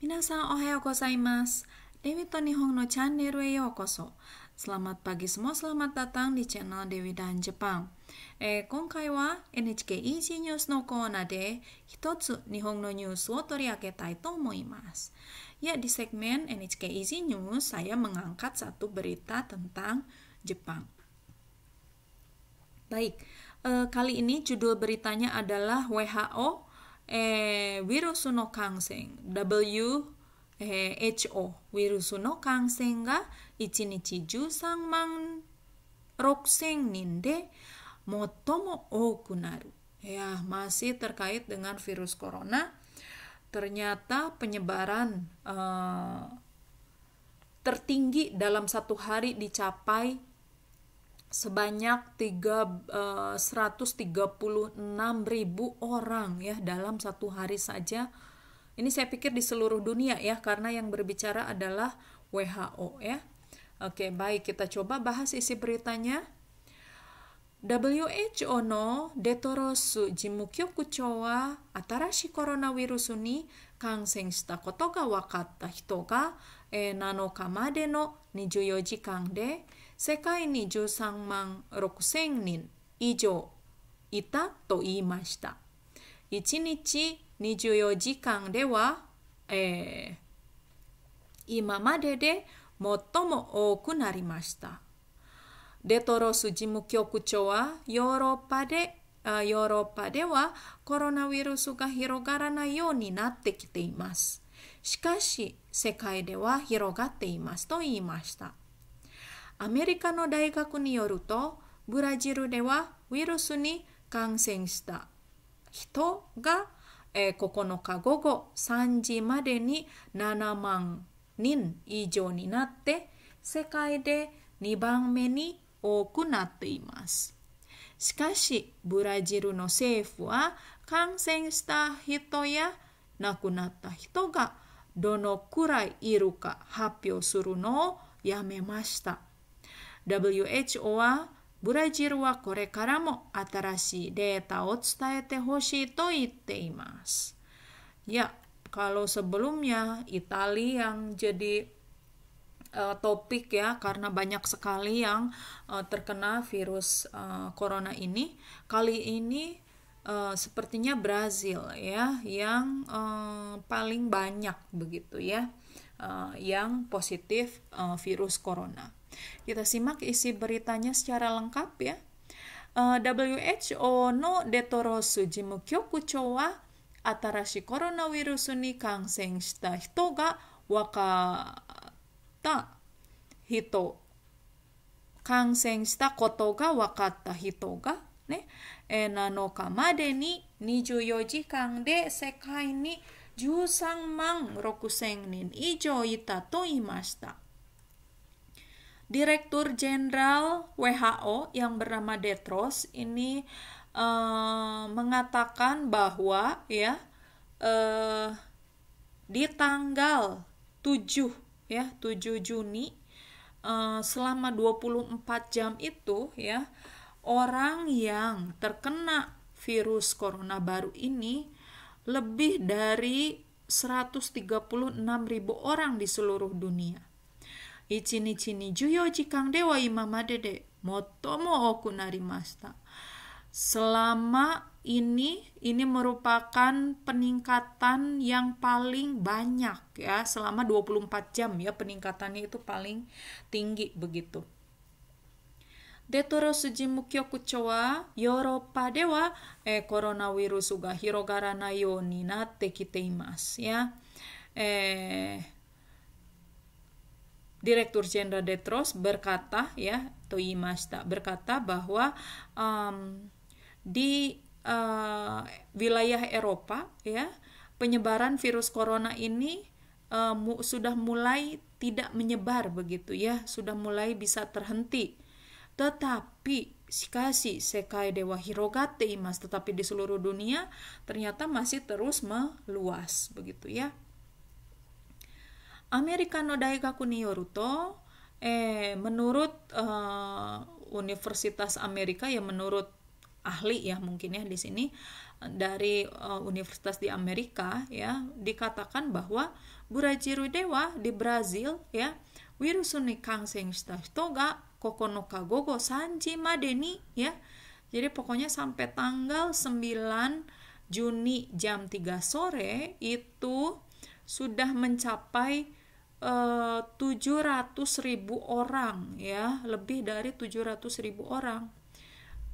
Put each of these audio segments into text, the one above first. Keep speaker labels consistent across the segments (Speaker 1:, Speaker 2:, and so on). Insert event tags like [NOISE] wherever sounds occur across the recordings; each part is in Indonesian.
Speaker 1: Mina san gozaimasu. Dewi Tonihong no Channel he Selamat pagi semua, selamat datang di channel Dewi dan Jepang. Eh, wa NHK Easy News Ya, di segmen NHK Easy News saya mengangkat satu berita tentang Jepang. Baik, eh, kali ini judul beritanya adalah WHO Eh, w えー、ウイルスの感染1日 motomo 万6000 ya masih terkait dengan virus corona ternyata penyebaran uh, tertinggi dalam satu hari dicapai sebanyak 136 eh, ribu orang ya dalam satu hari saja. Ini saya pikir di seluruh dunia ya karena yang berbicara adalah WHO ya. Oke, baik kita coba bahas isi beritanya. WHO no detorosu jimukyo cowa wa atarashi coronavirus ni kangsen shita koto ga wakata hito ga 7日までの24時間で世界に13万6000人以上いたと言いました。1日24時間では、えー、今までで最も多くなりました。デトロス事務局長はヨーロッパでヨーロッパではコロナウイルスが広がらないようになってきています。しかし世界では広がっていますと言いましたアメリカの大学によるとブラジルではウイルスに感染した人が、え9日午後3時までに7万人以上になって世界で2番目に多くなっています。しかし、ブラジルの政府は感染した人や nakunata hito ga dono kurai iru ka hapyo suru no yamemashita. WHO wa Ya kalau sebelumnya Itali yang jadi uh, topik ya, karena banyak sekali yang uh, terkena virus uh, corona ini, kali ini uh, sepertinya Brazil ya yang uh, paling banyak begitu ya uh, yang positif uh, virus corona. Kita simak isi beritanya secara lengkap ya. Uh, WHO no jimu kyoku chowa atarashi coronavirus ni kansen shita hito ga wakata hito. Kansen shita koto ga wakata hito ga ねえー、7日までに24時間で世界に13万6000人以上いたと言いました。Direktur Jenderal WHO yang bernama Detros ini uh, mengatakan bahwa ya uh, di tanggal 7 ya 7 Juni uh, selama 24 jam itu ya orang yang terkena virus corona baru ini lebih dari 136 ribu orang di seluruh dunia. Ichi ni juyo jikang dewa imamade de motomo oku narimasta. Selama ini ini merupakan peningkatan yang paling banyak ya selama 24 jam ya peningkatannya itu paling tinggi begitu dewa Eh, Direktur Jenderal Detros berkata ya Toimashita berkata bahwa um, di uh, wilayah Eropa ya penyebaran virus corona ini uh, mu, sudah mulai tidak menyebar begitu ya sudah mulai bisa terhenti tetapi Shikashi Sekai Dewa Hirogate imas tetapi di seluruh dunia ternyata masih terus meluas begitu ya. Amerika no Daigaku Niyoruto eh menurut eh, Universitas Amerika ya menurut ahli ya mungkin ya di sini dari uh, universitas di Amerika ya dikatakan bahwa burajiru dewa di Brazil ya wirusuni ini shitashito ga Kokonoka Gogo Sanjima Deni ya, Jadi pokoknya sampai tanggal 9 Juni jam 3 sore itu sudah mencapai eh, uh, 700 ribu orang ya, lebih dari 700 ribu orang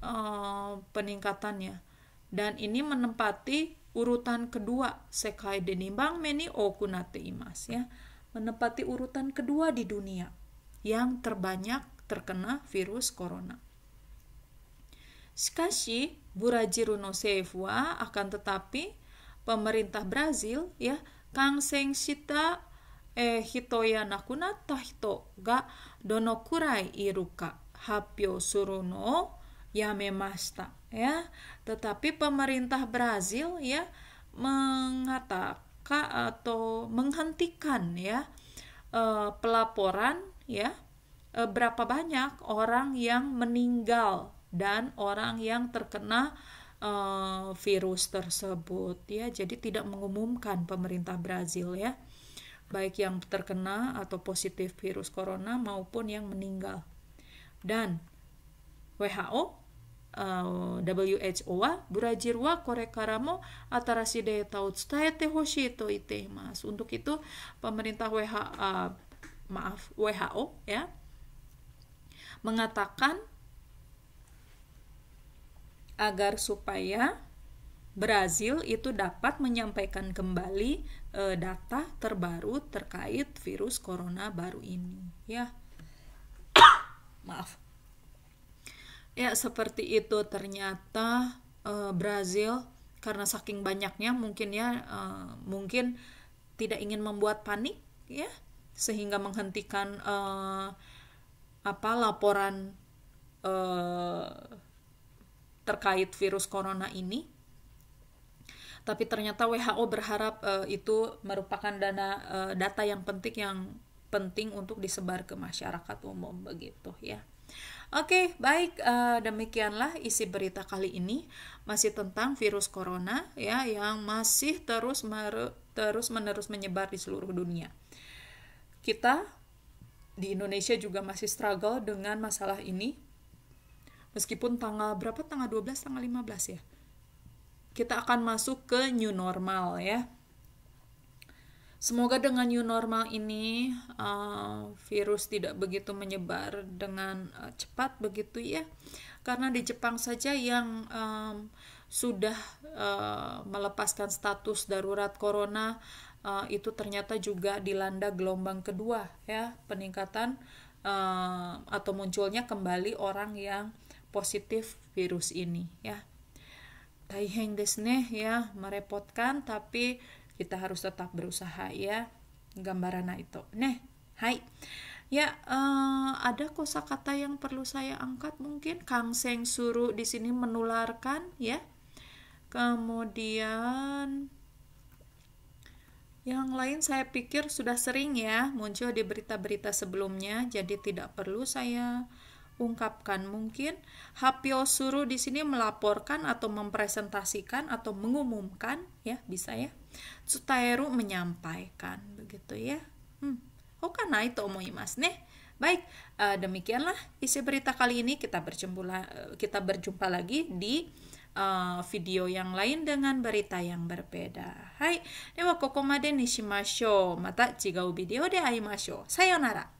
Speaker 1: uh, peningkatannya. Dan ini menempati urutan kedua Sekai Denimbang Meni Okunate Imas ya menempati urutan kedua di dunia yang terbanyak terkena virus corona. burajiru no しかし、ブラジルの政府は akan tetapi pemerintah Brazil ya kang seng sita eh, hitoya nakunata hito ga dono kurai iruka hapyo suru no yamemashita ya. Tetapi pemerintah Brazil ya mengatakan atau menghentikan ya eh, pelaporan ya E, berapa banyak orang yang meninggal dan orang yang terkena e, virus tersebut ya. Jadi tidak mengumumkan pemerintah Brazil ya. Baik yang terkena atau positif virus corona maupun yang meninggal. Dan WHO WHO uh, WHO untuk itu pemerintah WHO maaf WHO ya mengatakan agar supaya Brazil itu dapat menyampaikan kembali e, data terbaru terkait virus corona baru ini ya [COUGHS] maaf ya seperti itu ternyata e, Brazil karena saking banyaknya mungkin ya e, mungkin tidak ingin membuat panik ya sehingga menghentikan uh, apa laporan eh, terkait virus corona ini tapi ternyata WHO berharap uh, itu merupakan dana uh, data yang penting yang penting untuk disebar ke masyarakat umum begitu ya. Oke, okay, baik uh, demikianlah isi berita kali ini masih tentang virus corona ya yang masih terus meru- terus menerus menyebar di seluruh dunia. Kita di Indonesia juga masih struggle dengan masalah ini. Meskipun tanggal berapa? Tanggal 12, tanggal 15 ya. Kita akan masuk ke new normal ya. Semoga dengan new normal ini uh, virus tidak begitu menyebar dengan uh, cepat begitu ya. Karena di Jepang saja yang um, sudah uh, melepaskan status darurat corona uh, itu ternyata juga dilanda gelombang kedua ya peningkatan uh, atau munculnya kembali orang yang positif virus ini ya taiheng desne ya merepotkan tapi kita harus tetap berusaha ya gambaran itu neh hai ya uh, ada kosakata yang perlu saya angkat mungkin kang seng suruh di sini menularkan ya kemudian yang lain saya pikir sudah sering ya muncul di berita-berita sebelumnya, jadi tidak perlu saya ungkapkan. Mungkin Hapio suruh di sini melaporkan atau mempresentasikan atau mengumumkan ya, bisa ya. Tsutaeru menyampaikan begitu ya. Hmm. Oka itu to omoimasu ne. Baik, eh, demikianlah isi berita kali ini. Kita berjumpa eh, kita berjumpa lagi di uh, video yang lain dengan berita yang berbeda. Hai, dewa koko made ni shimashou. Mata chigau video de aimashou. Sayonara.